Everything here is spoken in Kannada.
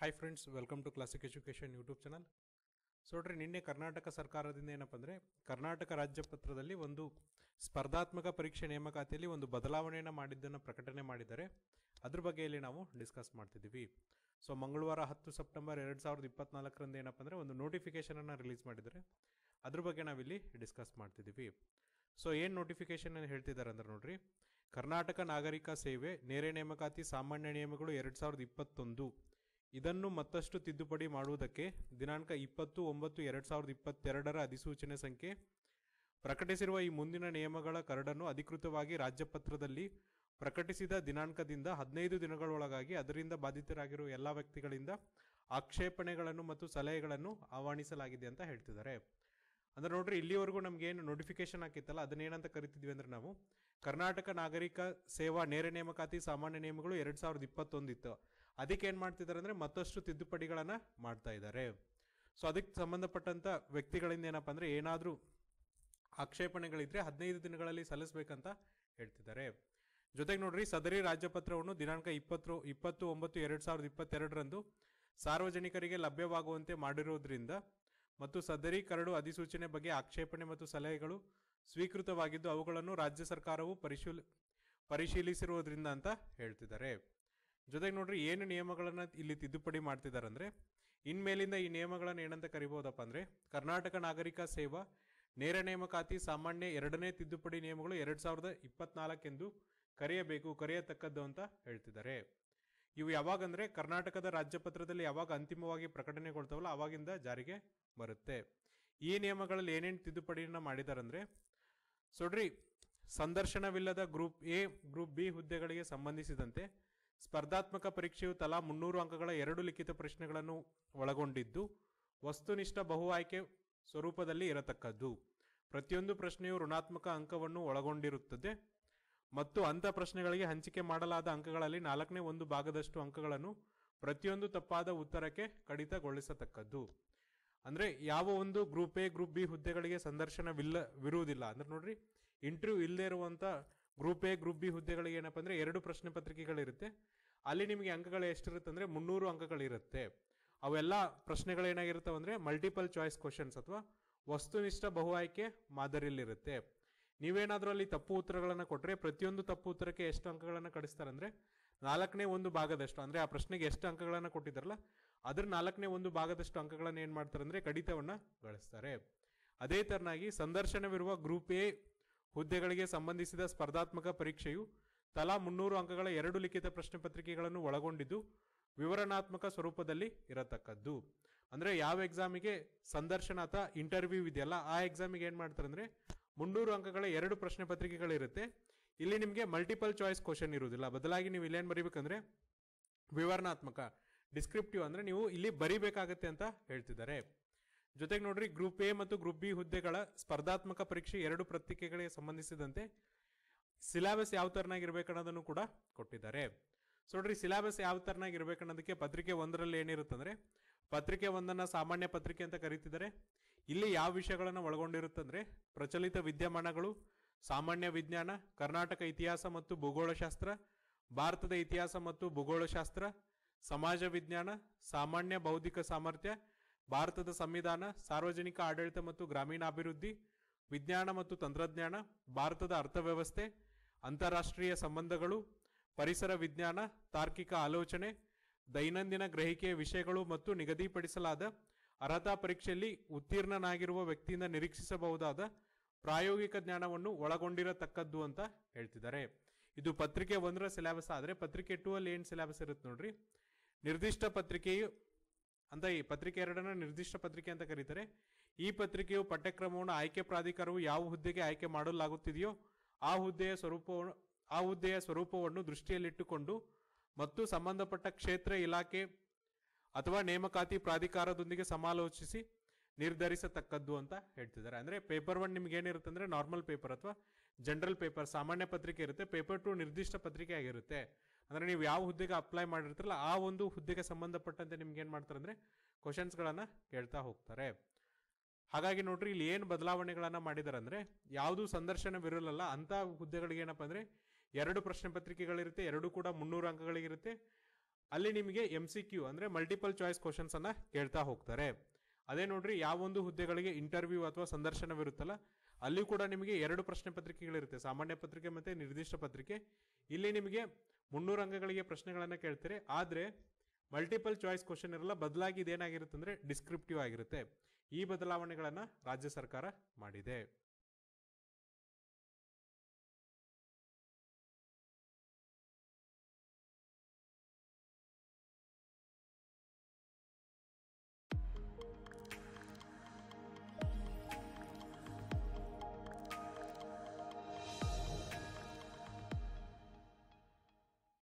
hi friends welcome to classic education YouTube channel so ನೋಡ್ರಿ ನಿನ್ನೆ ಕರ್ನಾಟಕ ಸರ್ಕಾರದಿಂದ ಏನಪ್ಪ ಅಂದರೆ ಕರ್ನಾಟಕ ರಾಜ್ಯ ಪತ್ರದಲ್ಲಿ ಒಂದು ಸ್ಪರ್ಧಾತ್ಮಕ ಪರೀಕ್ಷೆ ನೇಮಕಾತಿಯಲ್ಲಿ ಒಂದು ಬದಲಾವಣೆಯನ್ನು ಮಾಡಿದ್ದನ್ನು ಪ್ರಕಟಣೆ ಮಾಡಿದ್ದಾರೆ ಅದ್ರ ಇಲ್ಲಿ ನಾವು ಡಿಸ್ಕಸ್ ಮಾಡ್ತಿದ್ದೀವಿ ಸೊ ಮಂಗಳವಾರ ಹತ್ತು ಸೆಪ್ಟೆಂಬರ್ ಎರಡು ಸಾವಿರದ ಇಪ್ಪತ್ನಾಲ್ಕರಿಂದ ಏನಪ್ಪ ಅಂದರೆ ಒಂದು ನೋಟಿಫಿಕೇಷನನ್ನು ರಿಲೀಸ್ ಮಾಡಿದ್ದಾರೆ ಅದ್ರ ಬಗ್ಗೆ ನಾವಿಲ್ಲಿ ಡಿಸ್ಕಸ್ ಮಾಡ್ತಿದ್ದೀವಿ ಸೊ ಏನು ನೋಟಿಫಿಕೇಶನ್ ಏನು ಹೇಳ್ತಿದ್ದಾರೆ ಅಂದ್ರೆ ನೋಡ್ರಿ ಕರ್ನಾಟಕ ನಾಗರಿಕ ಸೇವೆ ನೇರ ನೇಮಕಾತಿ ಸಾಮಾನ್ಯ ನಿಯಮಗಳು ಎರಡು ಸಾವಿರದ ಇಪ್ಪತ್ತೊಂದು ಇದನ್ನು ಮತ್ತಷ್ಟು ತಿದ್ದುಪಡಿ ಮಾಡುವುದಕ್ಕೆ ದಿನಾಂಕ ಇಪ್ಪತ್ತು ಒಂಬತ್ತು ಎರಡು ಸಾವಿರದ ಇಪ್ಪತ್ತೆರಡರ ಅಧಿಸೂಚನೆ ಸಂಖ್ಯೆ ಪ್ರಕಟಿಸಿರುವ ಈ ಮುಂದಿನ ನಿಯಮಗಳ ಕರಡನ್ನು ಅಧಿಕೃತವಾಗಿ ರಾಜ್ಯಪತ್ರದಲ್ಲಿ ಪ್ರಕಟಿಸಿದ ದಿನಾಂಕದಿಂದ ಹದಿನೈದು ದಿನಗಳೊಳಗಾಗಿ ಅದರಿಂದ ಬಾಧಿತರಾಗಿರುವ ಎಲ್ಲ ವ್ಯಕ್ತಿಗಳಿಂದ ಆಕ್ಷೇಪಣೆಗಳನ್ನು ಮತ್ತು ಸಲಹೆಗಳನ್ನು ಆಹ್ವಾನಿಸಲಾಗಿದೆ ಅಂತ ಹೇಳ್ತಿದ್ದಾರೆ ಅಂದರೆ ನೋಡ್ರಿ ಇಲ್ಲಿವರೆಗೂ ನಮ್ಗೆ ಏನು ನೋಟಿಫಿಕೇಶನ್ ಹಾಕಿತ್ತಲ್ಲ ಅದನ್ನೇನಂತ ಕರಿತಿದ್ವಿ ಅಂದ್ರೆ ನಾವು ಕರ್ನಾಟಕ ನಾಗರಿಕ ಸೇವಾ ನೇರ ನೇಮಕಾತಿ ಸಾಮಾನ್ಯ ನಿಯಮಗಳು ಎರಡು ಸಾವಿರದ ಇಪ್ಪತ್ತೊಂದಿತ್ತು ಅದಕ್ಕೆ ಏನು ಮಾಡ್ತಿದ್ದಾರೆ ಅಂದರೆ ಮತ್ತಷ್ಟು ತಿದ್ದುಪಡಿಗಳನ್ನು ಮಾಡ್ತಾ ಇದ್ದಾರೆ ಸೊ ಅದಕ್ಕೆ ಸಂಬಂಧಪಟ್ಟಂಥ ವ್ಯಕ್ತಿಗಳಿಂದ ಏನಪ್ಪ ಅಂದರೆ ಏನಾದರೂ ಆಕ್ಷೇಪಣೆಗಳಿದ್ರೆ ಹದಿನೈದು ದಿನಗಳಲ್ಲಿ ಸಲ್ಲಿಸಬೇಕಂತ ಹೇಳ್ತಿದ್ದಾರೆ ಜೊತೆಗೆ ನೋಡ್ರಿ ಸದರಿ ರಾಜ್ಯಪತ್ರವನ್ನು ದಿನಾಂಕ ಇಪ್ಪತ್ತು ಇಪ್ಪತ್ತು ಒಂಬತ್ತು ಎರಡು ಸಾವಿರದ ಇಪ್ಪತ್ತೆರಡರಂದು ಸಾರ್ವಜನಿಕರಿಗೆ ಲಭ್ಯವಾಗುವಂತೆ ಮಾಡಿರುವುದರಿಂದ ಮತ್ತು ಸದರಿ ಕರಡು ಅಧಿಸೂಚನೆ ಬಗ್ಗೆ ಆಕ್ಷೇಪಣೆ ಮತ್ತು ಸಲಹೆಗಳು ಸ್ವೀಕೃತವಾಗಿದ್ದು ಅವುಗಳನ್ನು ರಾಜ್ಯ ಸರ್ಕಾರವು ಪರಿಶೀಲ್ ಪರಿಶೀಲಿಸಿರುವುದರಿಂದ ಅಂತ ಹೇಳ್ತಿದ್ದಾರೆ ಜೊತೆಗೆ ನೋಡ್ರಿ ಏನು ನಿಯಮಗಳನ್ನು ಇಲ್ಲಿ ತಿದ್ದುಪಡಿ ಮಾಡ್ತಿದ್ದಾರೆ ಅಂದರೆ ಇನ್ಮೇಲಿಂದ ಈ ನಿಯಮಗಳನ್ನು ಏನಂತ ಕರಿಬಹುದಪ್ಪ ಅಂದ್ರೆ ಕರ್ನಾಟಕ ನಾಗರಿಕ ಸೇವಾ ನೇರ ನೇಮಕಾತಿ ಸಾಮಾನ್ಯ ಎರಡನೇ ತಿದ್ದುಪಡಿ ನಿಯಮಗಳು ಎರಡು ಸಾವಿರದ ಇಪ್ಪತ್ನಾಲ್ಕೆಂದು ಕರೆಯಬೇಕು ಕರೆಯತಕ್ಕದ್ದು ಅಂತ ಹೇಳ್ತಿದ್ದಾರೆ ಇವು ಯಾವಾಗಂದ್ರೆ ಕರ್ನಾಟಕದ ರಾಜ್ಯಪತ್ರದಲ್ಲಿ ಯಾವಾಗ ಅಂತಿಮವಾಗಿ ಪ್ರಕಟಣೆಗೊಳ್ತಾವಲ್ಲ ಅವಾಗಿಂದ ಜಾರಿಗೆ ಬರುತ್ತೆ ಈ ನಿಯಮಗಳಲ್ಲಿ ಏನೇನು ತಿದ್ದುಪಡಿಯನ್ನು ಮಾಡಿದಾರಂದ್ರೆ ಸೊಡ್ರಿ ಸಂದರ್ಶನವಿಲ್ಲದ ಗ್ರೂಪ್ ಎ ಗ್ರೂಪ್ ಬಿ ಹುದ್ದೆಗಳಿಗೆ ಸಂಬಂಧಿಸಿದಂತೆ ಸ್ಪರ್ಧಾತ್ಮಕ ಪರೀಕ್ಷೆಯು ತಲಾ ಮುನ್ನೂರು ಅಂಕಗಳ ಎರಡು ಲಿಖಿತ ಪ್ರಶ್ನೆಗಳನ್ನು ಒಳಗೊಂಡಿದ್ದು ವಸ್ತುನಿಷ್ಠ ಬಹು ಆಯ್ಕೆ ಸ್ವರೂಪದಲ್ಲಿ ಇರತಕ್ಕದ್ದು ಪ್ರತಿಯೊಂದು ಪ್ರಶ್ನೆಯು ಋಣಾತ್ಮಕ ಅಂಕವನ್ನು ಒಳಗೊಂಡಿರುತ್ತದೆ ಮತ್ತು ಅಂಥ ಪ್ರಶ್ನೆಗಳಿಗೆ ಹಂಚಿಕೆ ಮಾಡಲಾದ ಅಂಕಗಳಲ್ಲಿ ನಾಲ್ಕನೇ ಒಂದು ಭಾಗದಷ್ಟು ಅಂಕಗಳನ್ನು ಪ್ರತಿಯೊಂದು ತಪ್ಪಾದ ಉತ್ತರಕ್ಕೆ ಕಡಿತಗೊಳಿಸತಕ್ಕದ್ದು ಅಂದರೆ ಯಾವ ಒಂದು ಗ್ರೂಪ್ ಎ ಗ್ರೂಪ್ ಬಿ ಹುದ್ದೆಗಳಿಗೆ ಸಂದರ್ಶನವಿಲ್ಲ ವಿರುವುದಿಲ್ಲ ಅಂದ್ರೆ ನೋಡ್ರಿ ಇಂಟರ್ವ್ಯೂ ಇಲ್ಲದೇ ಇರುವಂಥ ಗ್ರೂಪ್ ಎ ಗ್ರೂಪ್ ಬಿ ಹುದ್ದೆಗಳಿಗೆ ಏನಪ್ಪ ಅಂದರೆ ಎರಡು ಪ್ರಶ್ನೆ ಪತ್ರಿಕೆಗಳಿರುತ್ತೆ ಅಲ್ಲಿ ನಿಮಗೆ ಅಂಕಗಳು ಎಷ್ಟಿರುತ್ತೆ ಅಂದರೆ ಮುನ್ನೂರು ಅಂಕಗಳಿರುತ್ತೆ ಅವೆಲ್ಲ ಪ್ರಶ್ನೆಗಳೇನಾಗಿರುತ್ತವೆ ಅಂದರೆ ಮಲ್ಟಿಪಲ್ ಚಾಯ್ಸ್ ಕ್ವಶನ್ಸ್ ಅಥವಾ ವಸ್ತುನಿಷ್ಠ ಬಹು ಆಯ್ಕೆ ಮಾದರಿಯಲ್ಲಿರುತ್ತೆ ನೀವೇನಾದರೂ ಅಲ್ಲಿ ತಪ್ಪು ಉತ್ತರಗಳನ್ನು ಕೊಟ್ಟರೆ ಪ್ರತಿಯೊಂದು ತಪ್ಪು ಉತ್ತರಕ್ಕೆ ಎಷ್ಟು ಅಂಕಗಳನ್ನು ಕಡಿಸ್ತಾರೆ ಅಂದರೆ ನಾಲ್ಕನೇ ಒಂದು ಭಾಗದಷ್ಟು ಅಂದರೆ ಆ ಪ್ರಶ್ನೆಗೆ ಎಷ್ಟು ಅಂಕಗಳನ್ನು ಕೊಟ್ಟಿದ್ದಾರಲ್ಲ ಅದರ ನಾಲ್ಕನೇ ಒಂದು ಭಾಗದಷ್ಟು ಅಂಕಗಳನ್ನು ಏನು ಮಾಡ್ತಾರೆ ಅಂದರೆ ಕಡಿತವನ್ನು ಗಳಿಸ್ತಾರೆ ಅದೇ ಥರನಾಗಿ ಸಂದರ್ಶನವಿರುವ ಗ್ರೂಪ್ ಎ ಹುದ್ದೆಗಳಿಗೆ ಸಂಬಂಧಿಸಿದ ಸ್ಪರ್ಧಾತ್ಮಕ ಪರೀಕ್ಷೆಯು ತಲಾ ಮುನ್ನೂರು ಅಂಕಗಳ ಎರಡು ಲಿಖಿತ ಪ್ರಶ್ನೆ ಪತ್ರಿಕೆಗಳನ್ನು ಒಳಗೊಂಡಿದ್ದು ವಿವರಣಾತ್ಮಕ ಸ್ವರೂಪದಲ್ಲಿ ಇರತಕ್ಕದ್ದು ಅಂದರೆ ಯಾವ ಎಕ್ಸಾಮಿಗೆ ಸಂದರ್ಶನ ಅಥವಾ ಇಂಟರ್ವ್ಯೂ ಇದೆಯಲ್ಲ ಆ ಎಕ್ಸಾಮಿಗೆ ಏನು ಮಾಡ್ತಾರೆ ಅಂದರೆ ಮುನ್ನೂರು ಅಂಕಗಳ ಎರಡು ಪ್ರಶ್ನೆ ಪತ್ರಿಕೆಗಳಿರುತ್ತೆ ಇಲ್ಲಿ ನಿಮಗೆ ಮಲ್ಟಿಪಲ್ ಚಾಯ್ಸ್ ಕ್ವಶನ್ ಇರುವುದಿಲ್ಲ ಬದಲಾಗಿ ನೀವು ಇಲ್ಲೇನು ಬರೀಬೇಕಂದ್ರೆ ವಿವರಣಾತ್ಮಕ ಡಿಸ್ಕ್ರಿಪ್ಟಿವ್ ಅಂದರೆ ನೀವು ಇಲ್ಲಿ ಬರಿಬೇಕಾಗತ್ತೆ ಅಂತ ಹೇಳ್ತಿದ್ದಾರೆ ಜೊತೆಗೆ ನೋಡ್ರಿ ಗ್ರೂಪ್ ಎ ಮತ್ತು ಗ್ರೂಪ್ ಬಿ ಹುದ್ದೆಗಳ ಸ್ಪರ್ಧಾತ್ಮಕ ಪರೀಕ್ಷೆ ಎರಡು ಪತ್ರಿಕೆಗಳಿಗೆ ಸಂಬಂಧಿಸಿದಂತೆ ಸಿಲಾಬಸ್ ಯಾವ ತರನಾಗಿರ್ಬೇಕು ಅನ್ನೋದನ್ನು ಕೂಡ ಕೊಟ್ಟಿದ್ದಾರೆ ಸೊ ನೋಡ್ರಿ ಸಿಲಾಬಸ್ ಯಾವ ತರನಾಗಿರ್ಬೇಕು ಅನ್ನೋದಕ್ಕೆ ಪತ್ರಿಕೆ ಒಂದರಲ್ಲಿ ಏನಿರುತ್ತಂದ್ರೆ ಪತ್ರಿಕೆ ಒಂದನ್ನ ಸಾಮಾನ್ಯ ಪತ್ರಿಕೆ ಅಂತ ಕರೀತಿದ್ದಾರೆ ಇಲ್ಲಿ ಯಾವ ವಿಷಯಗಳನ್ನು ಒಳಗೊಂಡಿರುತ್ತಂದ್ರೆ ಪ್ರಚಲಿತ ವಿದ್ಯಮಾನಗಳು ಸಾಮಾನ್ಯ ವಿಜ್ಞಾನ ಕರ್ನಾಟಕ ಇತಿಹಾಸ ಮತ್ತು ಭೂಗೋಳಶಾಸ್ತ್ರ ಭಾರತದ ಇತಿಹಾಸ ಮತ್ತು ಭೂಗೋಳಶಾಸ್ತ್ರ ಸಮಾಜ ವಿಜ್ಞಾನ ಸಾಮಾನ್ಯ ಬೌದ್ಧಿಕ ಸಾಮರ್ಥ್ಯ ಭಾರತದ ಸಂವಿಧಾನ ಸಾರ್ವಜನಿಕ ಆಡಳಿತ ಮತ್ತು ಗ್ರಾಮೀಣಾಭಿವೃದ್ಧಿ ವಿಜ್ಞಾನ ಮತ್ತು ತಂತ್ರಜ್ಞಾನ ಭಾರತದ ಅರ್ಥವ್ಯವಸ್ಥೆ ಅಂತಾರಾಷ್ಟ್ರೀಯ ಸಂಬಂಧಗಳು ಪರಿಸರ ವಿಜ್ಞಾನ ತಾರ್ಕಿಕ ಆಲೋಚನೆ ದೈನಂದಿನ ಗ್ರಹಿಕೆಯ ವಿಷಯಗಳು ಮತ್ತು ನಿಗದಿಪಡಿಸಲಾದ ಅರ್ಹತಾ ಪರೀಕ್ಷೆಯಲ್ಲಿ ಉತ್ತೀರ್ಣನಾಗಿರುವ ವ್ಯಕ್ತಿಯಿಂದ ನಿರೀಕ್ಷಿಸಬಹುದಾದ ಪ್ರಾಯೋಗಿಕ ಜ್ಞಾನವನ್ನು ಒಳಗೊಂಡಿರತಕ್ಕದ್ದು ಅಂತ ಹೇಳ್ತಿದ್ದಾರೆ ಇದು ಪತ್ರಿಕೆ ಒಂದರ ಸಿಲೆಬಸ್ ಆದರೆ ಪತ್ರಿಕೆ ಟೂ ಅಲ್ಲಿ ಏನು ಸಿಲೆಬಸ್ ಇರುತ್ತೆ ನೋಡ್ರಿ ನಿರ್ದಿಷ್ಟ ಪತ್ರಿಕೆಯು ಅಂತ ಈ ಪತ್ರಿಕೆ ಎರಡನ್ನ ನಿರ್ದಿಷ್ಟ ಪತ್ರಿಕೆ ಅಂತ ಕರೀತಾರೆ ಈ ಪತ್ರಿಕೆಯು ಪಠ್ಯಕ್ರಮವನ್ನು ಆಯ್ಕೆ ಪ್ರಾಧಿಕಾರವು ಯಾವ ಹುದ್ದೆಗೆ ಆಯ್ಕೆ ಮಾಡಲಾಗುತ್ತಿದೆಯೋ ಆ ಹುದ್ದೆಯ ಸ್ವರೂಪ ಆ ಹುದ್ದೆಯ ಸ್ವರೂಪವನ್ನು ದೃಷ್ಟಿಯಲ್ಲಿಟ್ಟುಕೊಂಡು ಮತ್ತು ಸಂಬಂಧಪಟ್ಟ ಕ್ಷೇತ್ರ ಇಲಾಖೆ ಅಥವಾ ನೇಮಕಾತಿ ಪ್ರಾಧಿಕಾರದೊಂದಿಗೆ ಸಮಾಲೋಚಿಸಿ ನಿರ್ಧರಿಸತಕ್ಕದ್ದು ಅಂತ ಹೇಳ್ತಿದ್ದಾರೆ ಅಂದರೆ ಪೇಪರ್ ಒನ್ ನಿಮ್ಗೆ ಏನಿರುತ್ತೆ ಅಂದರೆ ನಾರ್ಮಲ್ ಪೇಪರ್ ಅಥವಾ ಜನರಲ್ ಪೇಪರ್ ಸಾಮಾನ್ಯ ಪತ್ರಿಕೆ ಇರುತ್ತೆ ಪೇಪರ್ ಟು ನಿರ್ದಿಷ್ಟ ಪತ್ರಿಕೆ ಆಗಿರುತ್ತೆ ಅಂದರೆ ನೀವು ಯಾವ ಹುದ್ದೆಗೆ ಅಪ್ಲೈ ಮಾಡಿರ್ತೀರಲ್ಲ ಆ ಒಂದು ಹುದ್ದೆಗೆ ಸಂಬಂಧಪಟ್ಟಂತೆ ನಿಮ್ಗೆ ಏನು ಮಾಡ್ತಾರೆ ಅಂದರೆ ಕ್ವಶನ್ಸ್ಗಳನ್ನು ಕೇಳ್ತಾ ಹೋಗ್ತಾರೆ ಹಾಗಾಗಿ ನೋಡ್ರಿ ಇಲ್ಲಿ ಏನು ಬದಲಾವಣೆಗಳನ್ನು ಮಾಡಿದ್ದಾರೆ ಅಂದರೆ ಯಾವುದು ಸಂದರ್ಶನವಿರಲ್ಲ ಅಂಥ ಹುದ್ದೆಗಳಿಗೆ ಏನಪ್ಪ ಅಂದರೆ ಎರಡು ಪ್ರಶ್ನೆ ಪತ್ರಿಕೆಗಳಿರುತ್ತೆ ಎರಡು ಕೂಡ ಮುನ್ನೂರು ಅಂಕಗಳಿಗಿರುತ್ತೆ ಅಲ್ಲಿ ನಿಮಗೆ ಎಮ್ ಸಿ ಕ್ಯೂ ಅಂದರೆ ಮಲ್ಟಿಪಲ್ ಚಾಯ್ಸ್ ಕ್ವಶನ್ಸನ್ನು ಕೇಳ್ತಾ ಹೋಗ್ತಾರೆ ಅದೇ ನೋಡ್ರಿ ಯಾವೊಂದು ಹುದ್ದೆಗಳಿಗೆ ಇಂಟರ್ವ್ಯೂ ಅಥವಾ ಸಂದರ್ಶನವಿರುತ್ತಲ್ಲ ಅಲ್ಲಿ ಕೂಡ ನಿಮಗೆ ಎರಡು ಪ್ರಶ್ನೆ ಪತ್ರಿಕೆಗಳಿರುತ್ತೆ ಸಾಮಾನ್ಯ ಪತ್ರಿಕೆ ಮತ್ತೆ ನಿರ್ದಿಷ್ಟ ಪತ್ರಿಕೆ ಇಲ್ಲಿ ನಿಮಗೆ ಮುನ್ನೂರು ಅಂಗಗಳಿಗೆ ಪ್ರಶ್ನೆಗಳನ್ನು ಕೇಳ್ತಾರೆ ಆದರೆ ಮಲ್ಟಿಪಲ್ ಚಾಯ್ಸ್ ಕ್ವಶನ್ ಇರಲ್ಲ ಬದಲಾಗಿ ಇದೇನಾಗಿರುತ್ತೆ ಅಂದರೆ ಡಿಸ್ಕ್ರಿಪ್ಟಿವ್ ಆಗಿರುತ್ತೆ ಈ ಬದಲಾವಣೆಗಳನ್ನು ರಾಜ್ಯ ಸರ್ಕಾರ ಮಾಡಿದೆ